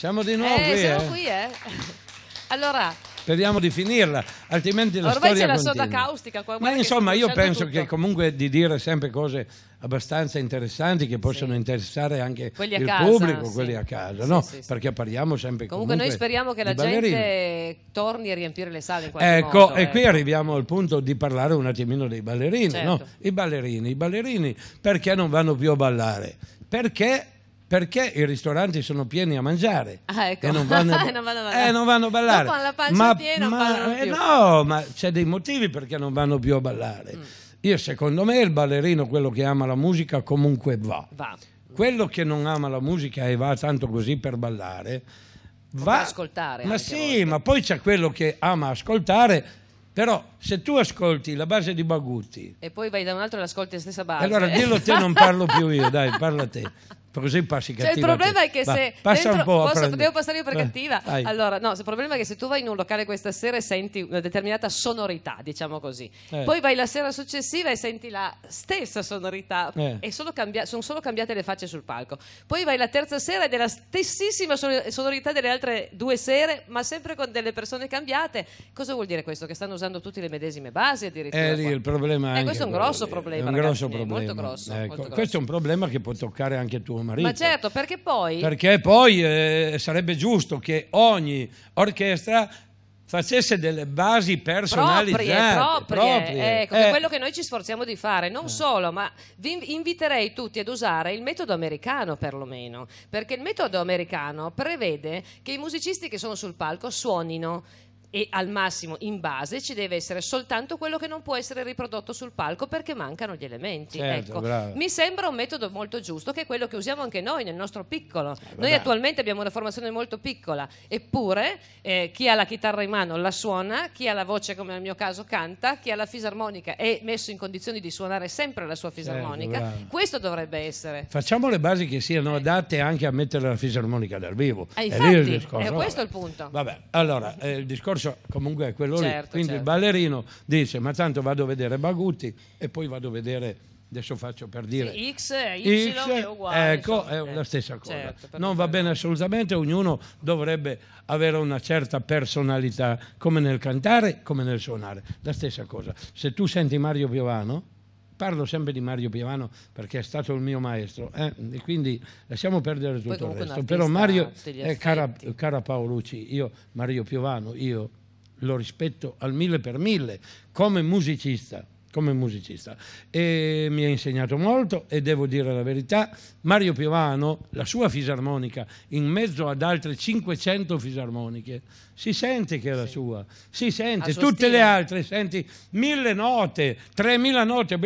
Siamo di nuovo eh, qui. Siamo eh. qui, eh. Allora, speriamo di finirla, altrimenti la Ormai storia c'è la continua. soda caustica qua. Ma insomma, io penso tutto. che comunque di dire sempre cose abbastanza interessanti che possono sì. interessare anche quelli il casa, pubblico, sì. quelli a casa, sì, no? Perché parliamo sempre comunque, comunque noi speriamo che la ballerini. gente torni a riempire le sale in qualche ecco, modo. e eh. qui ecco. arriviamo al punto di parlare un attimino dei ballerini, certo. no? I ballerini, i ballerini perché non vanno più a ballare? Perché perché i ristoranti sono pieni a mangiare ah, ecco. e non vanno, a, non vanno a ballare. Eh, non vanno a ballare. Dopo la pancia ma, piena ma, eh, no, ma c'è dei motivi perché non vanno più a ballare. Mm. Io secondo me il ballerino, quello che ama la musica, comunque va. va. Quello che non ama la musica e va tanto così per ballare, Può va... Per ascoltare. Ma sì, ma poi c'è quello che ama ascoltare però se tu ascolti la base di Bagutti e poi vai da un altro e ascolti la stessa base. Allora dillo te non parlo più io, dai, parla te. così passi cattiva. Cioè, il problema è che va, se. Passa dentro, un po'. Posso, devo passare io per eh, cattiva? Vai. Allora, no, il problema è che se tu vai in un locale questa sera e senti una determinata sonorità, diciamo così, eh. poi vai la sera successiva e senti la stessa sonorità, eh. solo cambia- sono solo cambiate le facce sul palco. Poi vai la terza sera ed è la stessissima sonorità delle altre due sere, ma sempre con delle persone cambiate. Cosa vuol dire questo? Che stanno usando tutte le medesime basi addirittura? Eh, lì, il problema eh, questo è un grosso eh, problema. È un grosso problema. Grosso, eh, questo grosso. è un problema che può toccare anche tu suo marito. Ma certo, perché poi... Perché poi eh, sarebbe giusto che ogni orchestra facesse delle basi personalizzate proprie, proprie. proprie. Ecco, eh. quello che noi ci sforziamo di fare non eh. solo ma vi inviterei tutti ad usare il metodo americano perlomeno perché il metodo americano prevede che i musicisti che sono sul palco suonino e al massimo in base ci deve essere soltanto quello che non può essere riprodotto sul palco perché mancano gli elementi. Certo, ecco. Mi sembra un metodo molto giusto che è quello che usiamo anche noi nel nostro piccolo. Eh, noi attualmente abbiamo una formazione molto piccola, eppure eh, chi ha la chitarra in mano la suona, chi ha la voce come nel mio caso canta, chi ha la fisarmonica è messo in condizioni di suonare sempre la sua certo, fisarmonica. Certo, Questo dovrebbe essere. Facciamo le basi che siano eh. adatte anche a mettere la fisarmonica dal vivo. Ah, eh, infatti, è, è questo il punto. Vabbè, allora, eh, il discorso Perciò comunque è quello certo, lì. Quindi certo. il ballerino dice ma tanto vado a vedere Bagutti e poi vado a vedere adesso faccio per dire sì, X, y, X è uguale ecco insomma. è la eh, stessa cosa certo, non va bene assolutamente ognuno dovrebbe avere una certa personalità come nel cantare come nel suonare la stessa cosa se tu senti Mario Piovano Parlo sempre di Mario Piavano perché è stato il mio maestro eh? e quindi lasciamo perdere tutto Poi, il resto. Però Mario, eh, cara, cara Paolucci, io Mario Piovano, io lo rispetto al mille per mille come musicista come musicista e mi ha insegnato molto e devo dire la verità, Mario Piovano, la sua fisarmonica in mezzo ad altre 500 fisarmoniche, si sente che è la sì. sua, si sente, tutte stile. le altre senti mille note, tremila note,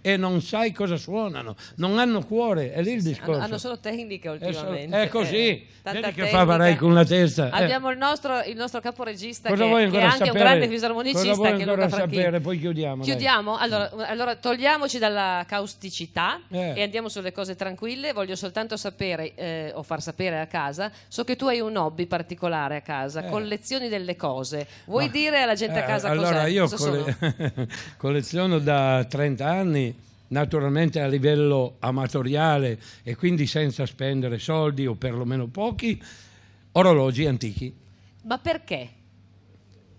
e non sai cosa suonano, non hanno cuore, è lì il discorso. Hanno, hanno solo tecniche eh, ultimamente. È, così, eh, vedi che tecnica. fa parecchio con la testa. Eh. Abbiamo eh. il, nostro, il nostro caporegista cosa che, che è anche sapere? un grande fisarmonicista che Luca Franchini. Sapere? Poi chiudiamo. Chiudiamo, allora, mm. allora, togliamoci dalla causticità eh. e andiamo sulle cose tranquille. Voglio soltanto sapere, eh, o far sapere a casa, so che tu hai un hobby particolare a casa, eh. collezioni delle cose. Vuoi Ma, dire alla gente a eh, casa allora cos'è? Allora io colle- colleziono da 30 anni naturalmente a livello amatoriale e quindi senza spendere soldi o perlomeno pochi, orologi antichi. Ma perché?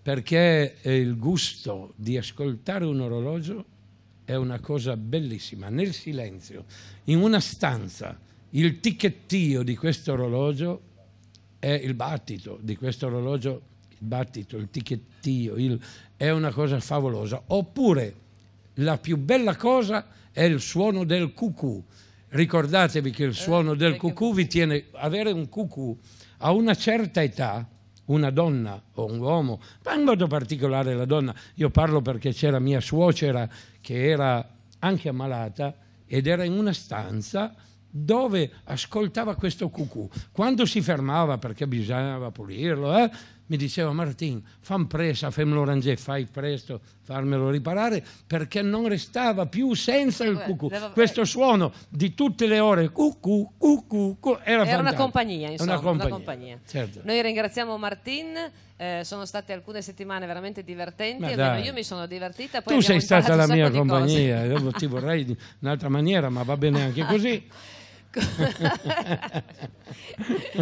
perché il gusto di ascoltare un orologio è una cosa bellissima, nel silenzio, in una stanza, il ticchettio di questo orologio è il battito di questo orologio, il battito, il ticchettio, il, è una cosa favolosa. Oppure la più bella cosa è il suono del cucù. Ricordatevi che il eh, suono del cucù vi tiene, avere un cucù a una certa età una donna o un uomo, ma in modo particolare la donna, io parlo perché c'era mia suocera che era anche ammalata ed era in una stanza dove ascoltava questo cucù. Quando si fermava perché bisognava pulirlo, eh, mi diceva Martin, fan presa, fem l'orange, fai presto farmelo riparare, perché non restava più senza il cucù. Questo eh. suono di tutte le ore, cucù, cucù, cucù era, era una compagnia, insomma, una compagnia. Una compagnia. Certo. Noi ringraziamo Martin. Eh, sono state alcune settimane veramente divertenti, io mi sono divertita. tu sei stata la mia compagnia, ti vorrei in un'altra maniera, ma va bene anche così. Ecco.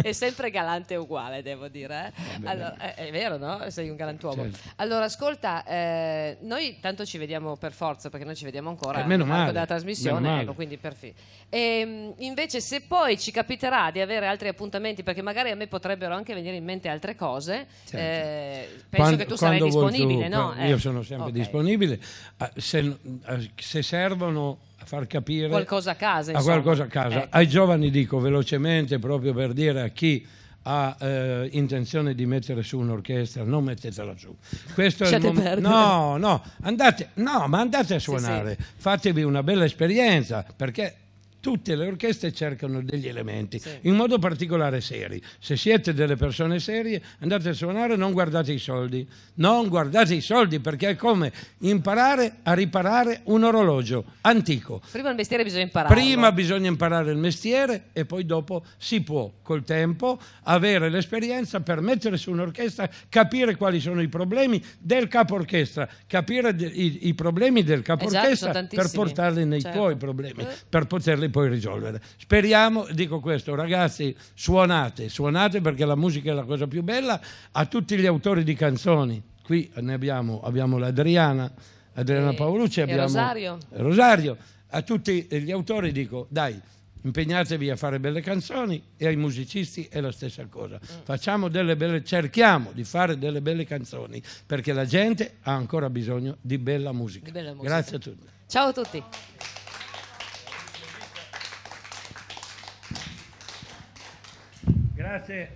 è sempre galante uguale, devo dire. Eh? Allora, eh, è, vero, no? Sei un galantuomo. Certo. Allora, ascolta, eh, noi tanto ci vediamo per forza, perché noi ci vediamo ancora eh, meno male, della trasmissione. Ecco, quindi per fi- e, ehm, invece, se poi ci capiterà di avere altri appuntamenti, perché magari a me potrebbero anche venire in mente altre cose, eh, certo. eh, penso quando, che tu sarai disponibile, tu, no? Io eh. sono sempre okay. disponibile. Ah, se, ah, se servono a far capire qualcosa a casa, a qualcosa a casa. Ecco. ai giovani dico velocemente proprio per dire a chi ha eh, intenzione di mettere su un'orchestra, non mettetela giù. Questo Lasciate è il mom- perdere. no, no, andate, no, ma andate a suonare, sì, sì. fatevi una bella esperienza, perché tutte le orchestre cercano degli elementi, sì. in modo particolare seri. Se siete delle persone serie, andate a suonare, non guardate i soldi. Non guardate i soldi perché è come imparare a riparare un orologio antico. Prima il mestiere bisogna imparare. Prima bisogna imparare il mestiere e poi dopo si può col tempo avere l'esperienza per mettere su un'orchestra, capire quali sono i problemi del capo orchestra, capire i, i problemi del capo orchestra esatto, per portarli nei certo. tuoi problemi, per poterli poi risolvere. Speriamo, dico questo, ragazzi, suonate, suonate perché la musica è la cosa più bella, a tutti gli autori di canzoni, qui ne abbiamo, abbiamo l'Adriana, Adriana e, Paolucci, abbiamo Rosario. Rosario, a tutti gli autori dico, dai, impegnatevi a fare belle canzoni e ai musicisti è la stessa cosa. Mm. Facciamo delle belle, cerchiamo di fare delle belle canzoni perché la gente ha ancora bisogno di bella musica. Di bella musica. Grazie a tutti. Ciao a tutti. that's it.